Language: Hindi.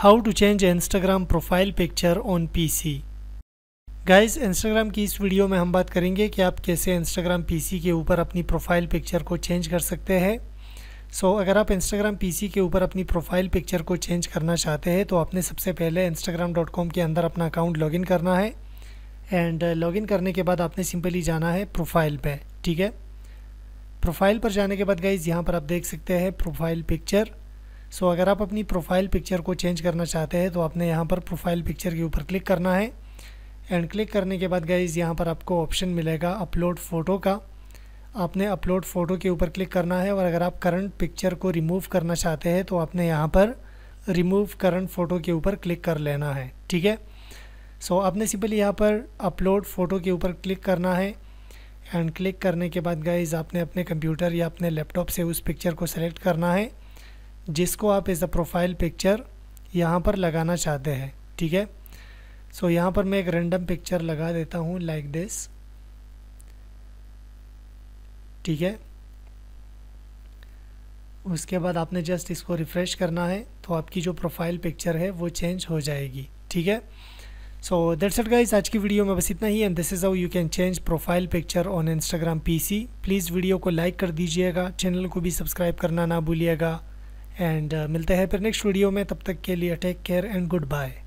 how to change Instagram profile picture on PC guys Instagram की इस वीडियो में हम बात करेंगे कि आप कैसे इंस्टाग्राम पीसी के ऊपर अपनी प्रोफाइल पिक्चर को चेंज कर सकते हैं सो so, अगर आप इंस्टाग्राम पीसी के ऊपर अपनी प्रोफाइल पिक्चर को चेंज करना चाहते हैं तो आपने सबसे पहले instagram.com के अंदर अपना अकाउंट लॉगिन करना है एंड लॉगिन uh, करने के बाद आपने सिंपली जाना है प्रोफाइल पर ठीक है प्रोफाइल पर जाने के बाद गाइज़ यहाँ पर आप देख सकते हैं प्रोफाइल पिक्चर सो so, अगर आप अपनी प्रोफाइल पिक्चर को चेंज करना चाहते हैं तो आपने यहाँ पर प्रोफाइल पिक्चर के ऊपर क्लिक करना है एंड क्लिक करने के बाद गाइज यहाँ पर आपको ऑप्शन मिलेगा अपलोड फ़ोटो का आपने अपलोड फ़ोटो के ऊपर क्लिक करना है और अगर आप करंट पिक्चर को रिमूव करना चाहते हैं तो आपने यहाँ पर रिमूव करंट फ़ोटो के ऊपर क्लिक कर लेना है ठीक है सो so, आपने सिंपली यहाँ पर अपलोड फ़ोटो के ऊपर क्लिक करना है एंड क्लिक करने के बाद गाइज आपने अपने कंप्यूटर या अपने लैपटॉप से उस पिक्चर को सेलेक्ट करना है जिसको आप एज अ प्रोफाइल पिक्चर यहाँ पर लगाना चाहते हैं ठीक है सो so, यहाँ पर मैं एक रेंडम पिक्चर लगा देता हूँ लाइक दिस ठीक है उसके बाद आपने जस्ट इसको रिफ़्रेश करना है तो आपकी जो प्रोफाइल पिक्चर है वो चेंज हो जाएगी ठीक है सो दैट्स इट गाइस आज की वीडियो में बस इतना ही and this is how you can change profile picture on Instagram PC please video को लाइक कर दीजिएगा चैनल को भी सब्सक्राइब करना ना भूलिएगा एंड uh, मिलते हैं फिर नेक्स्ट वीडियो में तब तक के लिए take care and good bye